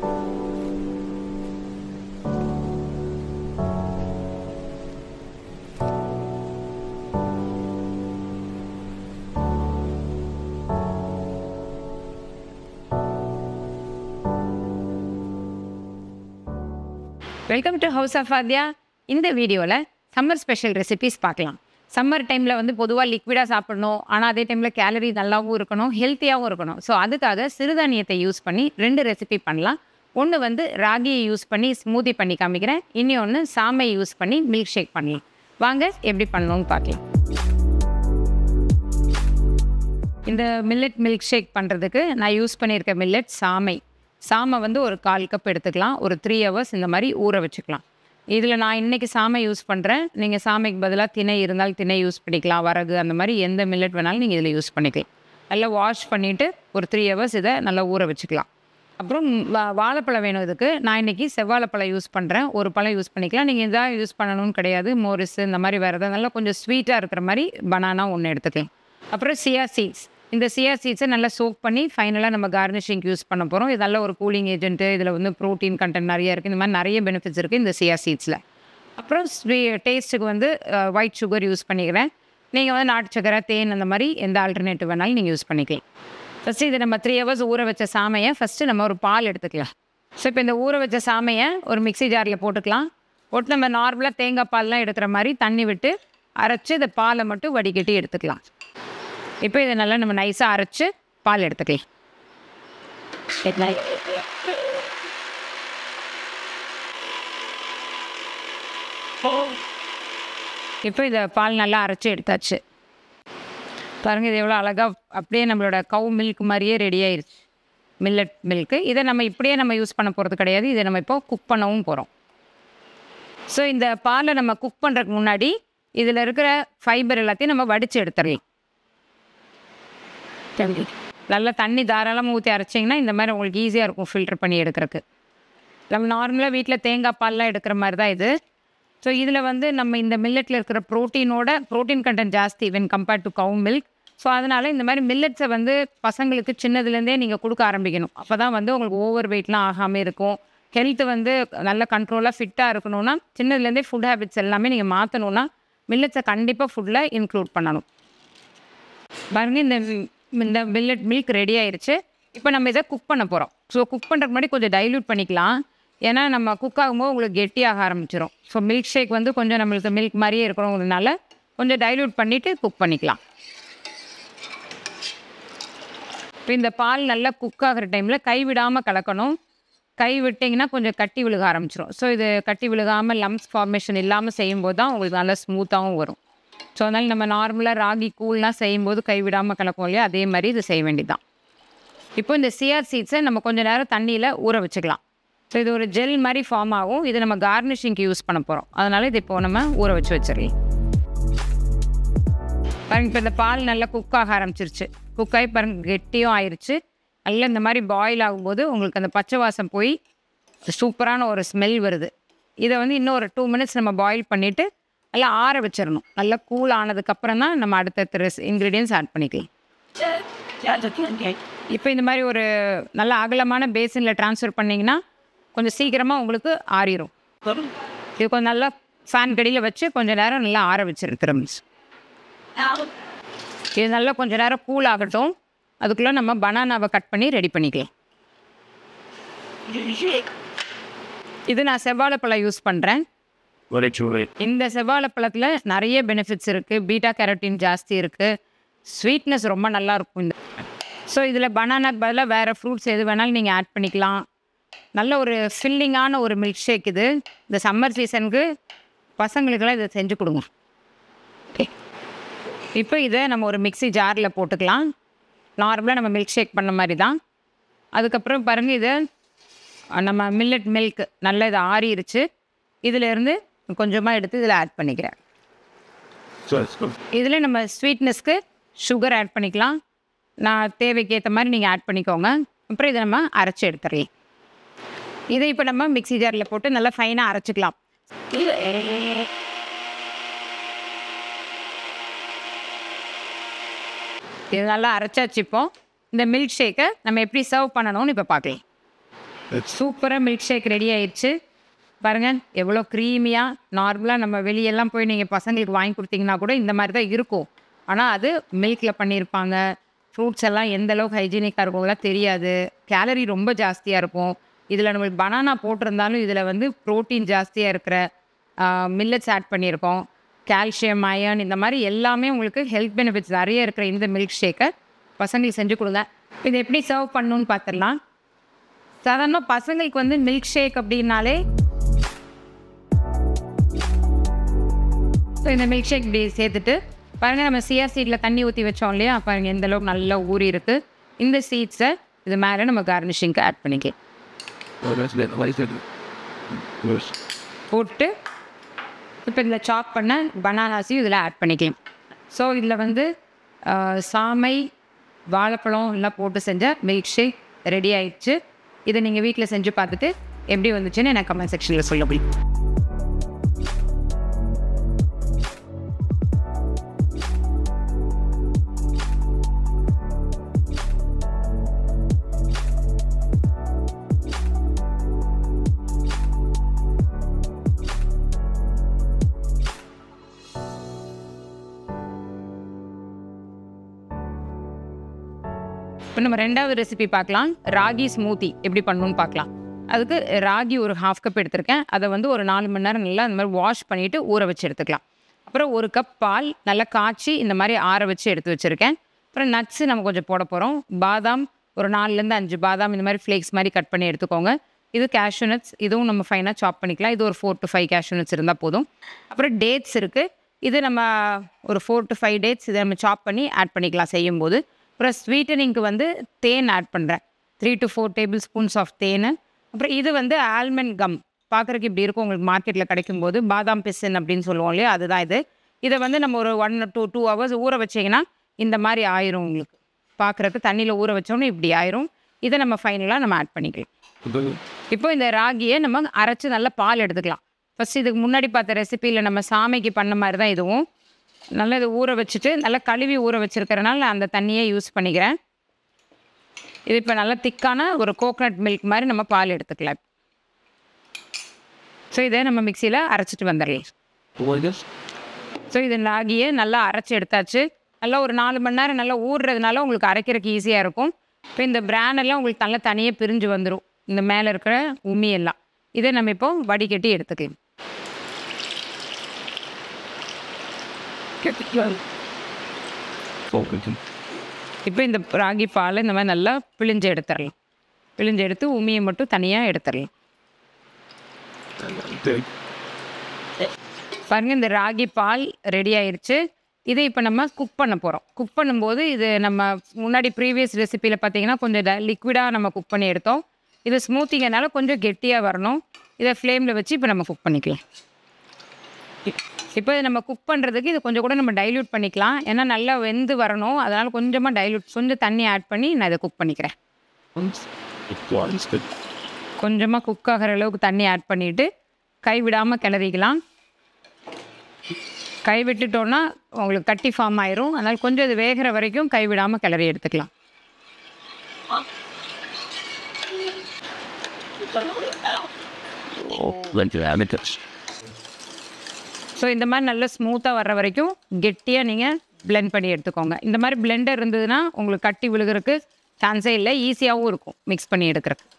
Welcome to house of Aadya இந்த வீடியோவில் summer special recipes பார்க்கலாம் சம்மர் டைமில் வந்து பொதுவாக லிக்விடாக சாப்பிடணும் ஆனால் அதே டைமில் கேலரி நல்லாவும் இருக்கணும் ஹெல்த்தியாகவும் இருக்கணும் ஸோ அதுக்காக சிறுதானியத்தை யூஸ் பண்ணி ரெண்டு ரெசிபி பண்ணலாம் ஒன்று வந்து ராகியை யூஸ் பண்ணி ஸ்மூதி பண்ணி காமிக்கிறேன் இனி ஒன்று சாமை யூஸ் பண்ணி மில்க் ஷேக் பண்ணலாம் வாங்க எப்படி பண்ணணும்னு பார்க்கலாம் இந்த மில்லட் மில்க் ஷேக் பண்ணுறதுக்கு நான் யூஸ் பண்ணியிருக்க மில்லட் சாமை சாமை வந்து ஒரு கால் கப் எடுத்துக்கலாம் ஒரு த்ரீ ஹவர்ஸ் இந்த மாதிரி ஊற வச்சுக்கலாம் இதில் நான் இன்றைக்கி சாமை யூஸ் பண்ணுறேன் நீங்கள் சாமைக்கு பதிலாக திணை இருந்தால் திணை யூஸ் பண்ணிக்கலாம் வரகு அந்த மாதிரி எந்த மில்லட் வேணாலும் நீங்கள் இதில் யூஸ் பண்ணிக்கலாம் நல்லா வாஷ் பண்ணிவிட்டு ஒரு த்ரீ ஹவர்ஸ் இதை நல்லா ஊற வச்சுக்கலாம் அப்புறம் வா வாழைப்பழம் வேணும் இதுக்கு நான் இன்றைக்கி செவ்வாழைப்பழம் யூஸ் பண்ணுறேன் ஒரு பழம் யூஸ் பண்ணிக்கலாம் நீங்கள் இதாக யூஸ் பண்ணணும்னு கிடையாது மோரிஸு இந்த மாதிரி வேறு எதாவது நல்லா கொஞ்சம் ஸ்வீட்டாக இருக்கிற மாதிரி பனானா ஒன்று எடுத்துக்கலாம் அப்புறம் சியா சீட்ஸ் இந்த சியா சீட்ஸை நல்லா சோக் பண்ணி ஃபைனலாக நம்ம கார்னிஷிங் யூஸ் பண்ண போகிறோம் இது நல்ல ஒரு கூலிங் ஏஜென்ட்டு இதில் வந்து ப்ரோட்டீன் கண்டென்ட் நிறைய இருக்குது இந்த மாதிரி நிறைய பெனிஃபிட்ஸ் இருக்குது இந்த சியா சீட்ஸில் அப்புறம் ஸ்வீ டேஸ்ட்டுக்கு வந்து ஒயிட் சுகர் யூஸ் பண்ணிக்கிறேன் நீங்கள் வந்து நாட்டு சக்கரை தேன் அந்த மாதிரி எந்த ஆல்டர்னேட்டிவ் வேணாலும் நீங்கள் யூஸ் பண்ணிக்கலாம் ஃபஸ்ட்டு இது நம்ம த்ரீ ஹவர்ஸ் ஊற வச்ச சாமையை ஃபஸ்ட்டு நம்ம ஒரு பால் எடுத்துக்கலாம் ஸோ இப்போ இந்த ஊற வச்ச சாமையை ஒரு மிக்சி ஜாரில் போட்டுக்கலாம் போட்டு நம்ம நார்மலாக தேங்காய் பால்லாம் எடுக்கிற மாதிரி தண்ணி விட்டு அரைச்சி இந்த பாலை மட்டும் வடிகட்டி எடுத்துக்கலாம் இப்போ இதை நல்லா நம்ம நைஸாக அரைச்சி பால் எடுத்துக்கலாம் oh. இப்போ இதை பால் நல்லா அரைச்சி எடுத்தாச்சு பாருங்கள் இது எவ்வளோ அழகாக அப்படியே நம்மளோட கவு மில்க் மாதிரியே ரெடி ஆயிடுச்சு மில்லட் மில்க்கு இதை நம்ம இப்படியே நம்ம யூஸ் பண்ண போகிறது கிடையாது இதை நம்ம இப்போ குக் பண்ணவும் போகிறோம் ஸோ இந்த பாலை நம்ம குக் பண்ணுறதுக்கு முன்னாடி இதில் இருக்கிற ஃபைபர் எல்லாத்தையும் நம்ம வடித்து எடுத்துடலாம் நல்லா தண்ணி தாராளமாக ஊற்றி அரைச்சிங்கன்னா இந்த மாதிரி உங்களுக்கு ஈஸியாக இருக்கும் ஃபில்டர் பண்ணி எடுக்கிறதுக்கு நம்ம நார்மலாக வீட்டில் தேங்காய் பால்லாம் எடுக்கிற மாதிரி தான் இது ஸோ இதில் வந்து நம்ம இந்த மில்லட்டில் இருக்கிற ப்ரோட்டீனோட ப்ரோட்டீன் கண்டென்ட் ஜாஸ்தி when compared to cow milk so அதனால் இந்த மாதிரி மில்லட்ஸை வந்து பசங்களுக்கு சின்னதுலேருந்தே நீங்கள் கொடுக்க ஆரம்பிக்கணும் அப்போ தான் வந்து உங்களுக்கு ஓவர் வெயிட்லாம் ஆகாமல் இருக்கும் ஹெல்த்து வந்து நல்ல கண்ட்ரோலாக ஃபிட்டாக இருக்கணும்னா சின்னதுலேருந்தே ஃபுட் ஹேபிட்ஸ் எல்லாமே நீங்கள் மாற்றணும்னா மில்லட்ஸை கண்டிப்பாக ஃபுட்டில் இன்க்ளூட் பண்ணணும் பாருங்கள் இந்த இந்த மில்லட் மில்க் ரெடி ஆயிடுச்சு இப்போ நம்ம இதை குக் பண்ண போகிறோம் ஸோ குக் பண்ணுறதுக்கு முன்னாடி கொஞ்சம் டைல்யூட் பண்ணிக்கலாம் ஏன்னா நம்ம குக் ஆகும்போது உங்களுக்கு கெட்டியாக ஆரம்பிச்சிடும் ஸோ மில்க் ஷேக் வந்து கொஞ்சம் நம்மளுக்கு மில்க் மாதிரியே இருக்கிறவங்கனால கொஞ்சம் டைல்யூட் பண்ணிவிட்டு குக் பண்ணிக்கலாம் இப்போ இந்த பால் நல்லா குக் ஆகிற டைமில் கை விடாமல் கலக்கணும் கை விட்டிங்கன்னா கொஞ்சம் கட்டி விழுக ஆரம்பிச்சிடும் ஸோ இது கட்டி விழுகாமல் லம்ஸ் ஃபார்மேஷன் இல்லாமல் செய்யும்போது தான் உங்களுக்கு நல்லா ஸ்மூத்தாகவும் வரும் ஸோ அதனால் நம்ம நார்மலாக ராகி கூழ்லாம் செய்யும்போது விடாமல் கலக்கும் இல்லையா அதே மாதிரி இது செய்ய வேண்டியதுதான் இப்போ இந்த சிஆர் சீட்ஸை நம்ம கொஞ்சம் நேரம் தண்ணியில் ஊற வச்சுக்கலாம் ஸோ இது ஒரு ஜெல் மாதிரி ஃபார்ம் ஆகும் இது நம்ம கார்னிஷிங்க்கு யூஸ் பண்ண போகிறோம் அதனால் இது இப்போது நம்ம ஊற வச்சு வச்சிடலாம் பாருங்க இப்போ இந்த பால் நல்லா குக் ஆக ஆரம்பிச்சிருச்சு குக் ஆகி பாருங்க கெட்டியும் ஆயிடுச்சு நல்லா இந்த மாதிரி பாயில் ஆகும்போது உங்களுக்கு அந்த பச்சை வாசம் போய் சூப்பரான ஒரு ஸ்மெல் வருது இதை வந்து இன்னும் ஒரு டூ மினிட்ஸ் நம்ம பாயில் பண்ணிவிட்டு நல்லா ஆற வச்சிடணும் நல்லா கூல் ஆனதுக்கப்புறம் தான் நம்ம அடுத்தடுத்த ரெஸ் இன்க்ரீடியன்ஸ் ஆட் பண்ணிக்கலாம் இப்போ இந்த மாதிரி ஒரு நல்ல அகலமான பேசினில் ட்ரான்ஸ்ஃபர் பண்ணிங்கன்னா கொஞ்சம் சீக்கிரமாக உங்களுக்கு ஆறிடும் இது கொஞ்சம் நல்லா ஃபேன் கடியில் வச்சு கொஞ்சம் நேரம் நல்லா ஆற வச்சுருக்கிறோம் மிஸ் இது நல்லா கொஞ்சம் நேரம் கூல் ஆகட்டும் அதுக்குள்ளே நம்ம பனானாவை கட் பண்ணி ரெடி பண்ணிக்கலாம் இது நான் செவ்வாழைப்பழம் யூஸ் பண்ணுறேன் இந்த செவ்வாழைப்பழத்தில் நிறைய பெனிஃபிட்ஸ் இருக்குது பீட்டா கேரட்டின் ஜாஸ்தி இருக்குது ஸ்வீட்னஸ் ரொம்ப நல்லா இருக்கும் இந்த ஸோ இதில் பனானாக்கு பதிலாக வேறு ஃப்ரூட்ஸ் எது வேணாலும் நீங்கள் ஆட் பண்ணிக்கலாம் நல்ல ஒரு ஃபில்லிங்கான ஒரு மில்க் ஷேக் இது இந்த சம்மர் சீசனுக்கு பசங்களுக்கெல்லாம் இதை செஞ்சு கொடுங்க இப்போ இதை நம்ம ஒரு மிக்சி ஜாரில் போட்டுக்கலாம் நார்மலாக நம்ம மில்க் ஷேக் பண்ண மாதிரி தான் அதுக்கப்புறம் பாருங்கள் இதை நம்ம மில்லட் மில்க் நல்லா இது ஆறிடுச்சு இதிலேருந்து கொஞ்சமாக எடுத்து இதில் ஆட் பண்ணிக்கிறேன் இதில் நம்ம ஸ்வீட்னஸ்க்கு சுகர் ஆட் பண்ணிக்கலாம் நான் தேவைக்கு ஏற்ற மாதிரி நீங்கள் ஆட் பண்ணிக்கோங்க அப்புறம் இதை நம்ம அரைச்சி எடுத்துறேன் இதை இப்போ நம்ம மிக்சி ஜாரில் போட்டு நல்லா ஃபைனாக அரைச்சிக்கலாம் இது நல்லா அரைச்சாச்சு இப்போ இந்த மில்க் ஷேக்கை நம்ம எப்படி சர்வ் பண்ணணும்னு இப்போ பார்க்கலாம் சூப்பராக மில்க் ஷேக் ரெடி ஆயிடுச்சு பாருங்கள் எவ்வளோ க்ரீமியாக நார்மலாக நம்ம வெளியெல்லாம் போய் நீங்கள் பசங்களுக்கு வாங்கி கொடுத்தீங்கன்னா கூட இந்த மாதிரி தான் இருக்கும் ஆனால் அது மில்கில் பண்ணியிருப்பாங்க ஃப்ரூட்ஸ் எல்லாம் எந்தளவுக்கு ஹைஜீனிக்காக இருக்கும்லாம் தெரியாது கேலரி ரொம்ப ஜாஸ்தியாக இருக்கும் இதில் நம்மளுக்கு பனானா போட்டிருந்தாலும் இதில் வந்து ப்ரோட்டீன் ஜாஸ்தியாக இருக்கிற மில்லட்ஸ் ஆட் பண்ணியிருக்கோம் கால்சியம் அயன் இந்த மாதிரி எல்லாமே உங்களுக்கு ஹெல்த் பெனிஃபிட்ஸ் நிறைய இருக்கிற இந்த மில்க் ஷேக்கை பசங்களுக்கு செஞ்சு கொடுங்க இதை எப்படி சர்வ் பண்ணணும்னு பார்த்துடலாம் சாதாரணமாக பசங்களுக்கு வந்து மில்க் ஷேக் அப்படின்னாலே ஸோ இந்த மில்க் ஷேக் இப்படி சேர்த்துட்டு பாருங்கள் நம்ம சியா சீட்ல தண்ணி ஊற்றி வச்சோம் இல்லையா எந்த எந்தளவுக்கு நல்லா ஊறி இருக்குது இந்த சீட்ஸை இது மேலே நம்ம கார்னிஷிங்க்கு ஆட் பண்ணிக்க போட்டு இப்போ இதில் சாப் பண்ண பனானாஸையும் இதில் ஆட் பண்ணிக்கலாம் ஸோ இதில் வந்து சாமை வாழைப்பழம் எல்லாம் போட்டு செஞ்ச மில்க் ஷேக் ரெடி ஆயிடுச்சு இதை நீங்கள் வீட்டில் செஞ்சு பார்த்துட்டு எப்படி வந்துச்சுன்னு எனக்கு கமெண்ட் செக்ஷனில் சொல்ல முடியும் இப்போ நம்ம ரெண்டாவது ரெசிபி பார்க்கலாம் ராகி ஸ்மூத்தி எப்படி பண்ணணும்னு பார்க்கலாம் அதுக்கு ராகி ஒரு ஹாஃப் கப் எடுத்திருக்கேன் அதை வந்து ஒரு நாலு மணி நேரம் நல்லா அந்த மாதிரி வாஷ் பண்ணிவிட்டு ஊற வச்சு எடுத்துக்கலாம் அப்புறம் ஒரு கப் பால் நல்லா காய்ச்சி இந்த மாதிரி ஆற வச்சு எடுத்து வச்சுருக்கேன் அப்புறம் நட்ஸு நம்ம கொஞ்சம் போட போகிறோம் பாதாம் ஒரு நாலுலேருந்து அஞ்சு பாதாம் இந்த மாதிரி ஃப்ளேக்ஸ் மாதிரி கட் பண்ணி எடுத்துக்கோங்க இது கேஷ்யூ நட்ஸ் இதுவும் நம்ம ஃபைனாக சாப் பண்ணிக்கலாம் இது ஒரு four to five cashew nuts இருந்தால் போதும் அப்புறம் டேட்ஸ் இருக்குது இது நம்ம ஒரு ஃபோர் டு ஃபைவ் டேட்ஸ் இதை நம்ம சாப் பண்ணி ஆட் பண்ணிக்கலாம் செய்யும்போது அப்புறம் ஸ்வீட்டனிங்க்கு வந்து தேன் ஆட் பண்ணுறேன் three to four tablespoons of தேன் அப்புறம் இது வந்து ஆல்மண்ட் கம் பார்க்குறக்கு இப்படி இருக்கும் உங்களுக்கு மார்க்கெட்டில் கிடைக்கும் போது பாதாம் பிசன் அப்படின்னு சொல்லுவோம் இல்லையா அதுதான் இது இதை வந்து நம்ம ஒரு ஒன் டூ டூ ஹவர்ஸ் ஊற வச்சிங்கன்னா இந்த மாதிரி ஆயிரும் உங்களுக்கு பார்க்குறக்கு தண்ணியில் ஊற வச்சோன்னே இப்படி ஆயிரும் இதை நம்ம ஃபைனலாக நம்ம ஆட் பண்ணிக்கலாம் இப்போ இந்த ராகியை நம்ம அரைச்சி நல்லா பால் எடுத்துக்கலாம் ஃபஸ்ட் இதுக்கு முன்னாடி பார்த்த ரெசிப்பியில் நம்ம சாமிக்கு பண்ண மாதிரி தான் இதுவும் நல்லா இது ஊற வச்சுட்டு நல்லா கழுவி ஊற வச்சுருக்கிறனால நான் அந்த தண்ணியை யூஸ் பண்ணிக்கிறேன் இது இப்போ நல்லா திக்கான ஒரு கோகனட் மில்க் மாதிரி நம்ம பால் எடுத்துக்கலாம் ஸோ இதை நம்ம மிக்சியில் அரைச்சிட்டு வந்துடலாம் ஸோ இது ராகியை நல்லா அரைச்சி எடுத்தாச்சு நல்லா ஒரு நாலு மணி நேரம் நல்லா ஊறுறதுனால உங்களுக்கு அரைக்கிறதுக்கு ஈஸியாக இருக்கும் இப்போ இந்த எல்லாம் உங்களுக்கு நல்லா தனியாக பிரிஞ்சு வந்துடும் இந்த மேலே இருக்கிற உமியெல்லாம் இதை நம்ம இப்போ வடிகட்டி எடுத்துக்கலாம் Oh, இப்போ இந்த ராகி பால் இந்த மாதிரி நல்லா பிழிஞ்சு எடுத்துடலாம் பிழிஞ்சு எடுத்து உமியை மட்டும் தனியாக எடுத்துடலாம் பாருங்க இந்த ராகி பால் ரெடி ஆயிடுச்சு இதை இப்போ நம்ம குக் பண்ண போகிறோம் குக் பண்ணும்போது இது நம்ம முன்னாடி ப்ரீவியஸ் ரெசிப்பியில் பார்த்தீங்கன்னா கொஞ்சம் லிக்விடாக நம்ம குக் பண்ணி எடுத்தோம் இது ஸ்மூத்திங்கனால கொஞ்சம் கெட்டியாக வரணும் இதை ஃப்ளேமில் வச்சு இப்போ நம்ம குக் பண்ணிக்கலாம் இப்போ நம்ம குக் பண்ணுறதுக்கு இது கொஞ்சம் கூட நம்ம டைல்யூட் பண்ணிக்கலாம் ஏன்னா நல்லா வெந்து வரணும் அதனால் கொஞ்சமாக டைல்யூட் கொஞ்சம் தண்ணி ஆட் பண்ணி நான் இதை குக் பண்ணிக்கிறேன் கொஞ்சமாக குக் ஆகிற அளவுக்கு தண்ணி ஆட் பண்ணிவிட்டு கைவிடாமல் கிளறிக்கலாம் கை விட்டுட்டோன்னா உங்களுக்கு கட்டி ஃபார்ம் ஆயிரும் அதனால் கொஞ்சம் இது வேகிற வரைக்கும் கைவிடாமல் கிளறி எடுத்துக்கலாம் Oh, ஸோ இந்த மாதிரி நல்லா ஸ்மூத்தாக வர்ற வரைக்கும் கெட்டியாக நீங்கள் பிளெண்ட் பண்ணி எடுத்துக்கோங்க இந்த மாதிரி பிளெண்டர் இருந்ததுன்னா உங்களுக்கு கட்டி விழுகிறதுக்கு சான்ஸே இல்லை ஈஸியாகவும் இருக்கும் மிக்ஸ் பண்ணி எடுக்கிறதுக்கு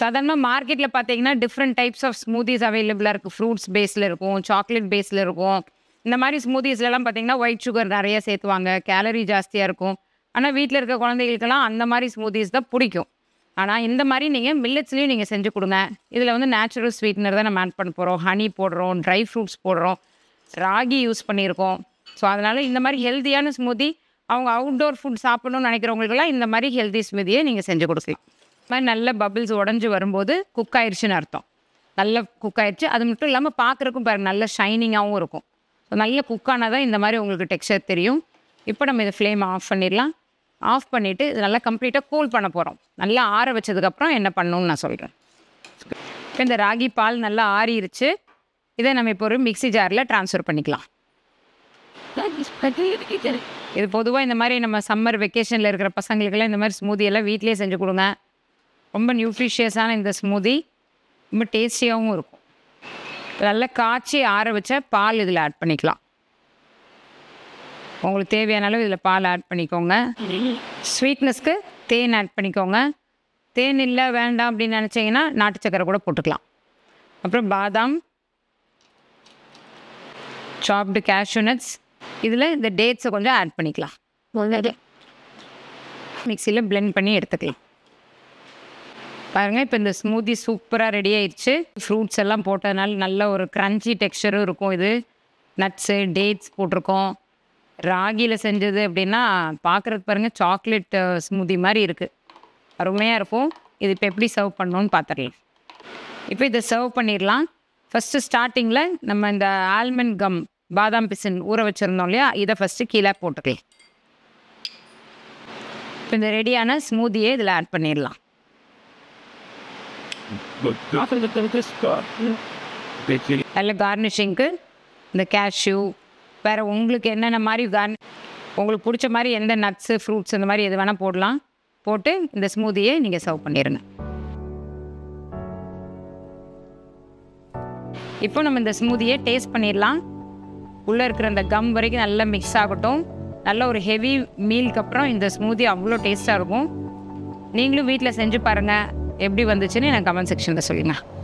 சாதாரணமாக மார்க்கெட்டில் பார்த்தீங்கன்னா டிஃப்ரெண்ட் டைப்ஸ் ஆஃப் ஸ்மூதிஸ் அவைலபிளாக இருக்குது ஃப்ரூட்ஸ் பேஸில் இருக்கும் சாக்லேட் பேஸில் இருக்கும் இந்த மாதிரி ஸ்மூதிஸ்லலாம் பார்த்தீங்கன்னா ஒயிட் சுகர் நிறைய சேர்த்துவாங்க கேலரி ஜாஸ்தியாக இருக்கும் ஆனால் வீட்டில் இருக்க குழந்தைகளுக்கெல்லாம் அந்த மாதிரி ஸ்மூதிஸ் தான் பிடிக்கும் ஆனால் இந்த மாதிரி நீங்கள் மில்லட்ஸ்லேயும் நீங்கள் செஞ்சு கொடுங்க இதில் வந்து நேச்சுரல் ஸ்வீட்னர் தான் நம்ம ஆட் பண்ண போகிறோம் ஹனி போடுறோம் ட்ரை ஃப்ரூட்ஸ் போடுறோம் ராகி யூஸ் பண்ணியிருக்கோம் ஸோ அதனால் இந்த மாதிரி ஹெல்த்தியான ஸ்மூதி அவங்க அவுட்டோர் ஃபுட் சாப்பிடணும்னு நினைக்கிறவங்களுக்கெல்லாம் இந்த மாதிரி ஹெல்த்தி ஸ்மூதியை நீங்கள் செஞ்சு கொடுக்கலாம் இந்த மாதிரி நல்ல பபிள்ஸ் உடஞ்சி வரும்போது குக் ஆயிடுச்சுன்னு அர்த்தம் நல்ல குக் ஆயிடுச்சு அது மட்டும் இல்லாமல் பார்க்குறக்கும் பாருங்கள் நல்ல ஷைனிங்காகவும் இருக்கும் ஸோ நல்ல குக்கானால் தான் இந்த மாதிரி உங்களுக்கு டெக்ஸ்சர் தெரியும் இப்போ நம்ம இதை ஃப்ளேம் ஆஃப் பண்ணிடலாம் ஆஃப் பண்ணிவிட்டு இது நல்லா கம்ப்ளீட்டாக கூல் பண்ண போகிறோம் நல்லா ஆற வச்சதுக்கப்புறம் என்ன பண்ணணும்னு நான் சொல்கிறேன் இப்போ இந்த ராகி பால் நல்லா ஆறிடுச்சு இதை நம்ம இப்போ ஒரு மிக்சி ஜாரில் ட்ரான்ஸ்ஃபர் பண்ணிக்கலாம் இது பொதுவாக இந்த மாதிரி நம்ம சம்மர் வெக்கேஷனில் இருக்கிற பசங்களுக்கெல்லாம் இந்த மாதிரி ஸ்மூதி எல்லாம் வீட்லேயே செஞ்சு கொடுங்க ரொம்ப நியூட்ரிஷியஸான இந்த ஸ்மூதி ரொம்ப டேஸ்டியாகவும் இருக்கும் நல்லா காய்ச்சி ஆற வச்ச பால் இதில் ஆட் பண்ணிக்கலாம் உங்களுக்கு தேவையான அளவு இதில் பால் ஆட் பண்ணிக்கோங்க ஸ்வீட்னஸ்க்கு தேன் ஆட் பண்ணிக்கோங்க தேன் இல்லை வேண்டாம் அப்படின்னு நினச்சிங்கன்னா நாட்டு சக்கரை கூட போட்டுக்கலாம் அப்புறம் பாதாம் சாப்டு கேஷ்யூ நட்ஸ் இதில் இந்த டேட்ஸை கொஞ்சம் ஆட் பண்ணிக்கலாம் மிக்சியில் பிளெண்ட் பண்ணி எடுத்துக்கலாம் பாருங்கள் இப்போ இந்த ஸ்மூதி சூப்பராக ரெடி ஆயிடுச்சு ஃப்ரூட்ஸ் எல்லாம் போட்டதுனால நல்ல ஒரு க்ரன்ச்சி டெக்ஸ்டரும் இருக்கும் இது நட்ஸு டேட்ஸ் போட்டிருக்கோம் ராகியில் செஞ்சது அப்படின்னா பார்க்குறது பாருங்கள் சாக்லேட் ஸ்மூதி மாதிரி இருக்குது அருமையாக இருக்கும் இது இப்போ எப்படி சர்வ் பண்ணணும்னு பார்த்துடலாம் இப்போ இதை சர்வ் பண்ணிடலாம் ஃபஸ்ட்டு ஸ்டார்டிங்கில் நம்ம இந்த ஆல்மண்ட் கம் பாதாம் பிசின் ஊற வச்சுருந்தோம் இல்லையா இதை ஃபஸ்ட்டு கீழே போட்டுக்கலாம் இப்போ இந்த ரெடியான ஸ்மூதியை இதில் ஆட் பண்ணிடலாம் நல்ல கார்னிஷிங்க்கு இந்த கேஷ்யூ வேறு உங்களுக்கு என்னென்ன மாதிரி கார் உங்களுக்கு பிடிச்ச மாதிரி எந்த நட்ஸு ஃப்ரூட்ஸ் இந்த மாதிரி எது வேணால் போடலாம் போட்டு இந்த ஸ்மூதியை நீங்கள் சர்வ் பண்ணிடுங்க இப்போ நம்ம இந்த ஸ்மூதியை டேஸ்ட் பண்ணிடலாம் உள்ளே இருக்கிற அந்த கம் வரைக்கும் நல்லா மிக்ஸ் ஆகட்டும் நல்ல ஒரு ஹெவி மீலுக்கு அப்புறம் இந்த ஸ்மூதி அவ்வளோ டேஸ்ட்டாக இருக்கும் நீங்களும் வீட்டில் செஞ்சு பாருங்கள் எப்படி வந்துச்சுன்னு எனக்கு கமெண்ட் செக்ஷனில் சொல்லுங்கள்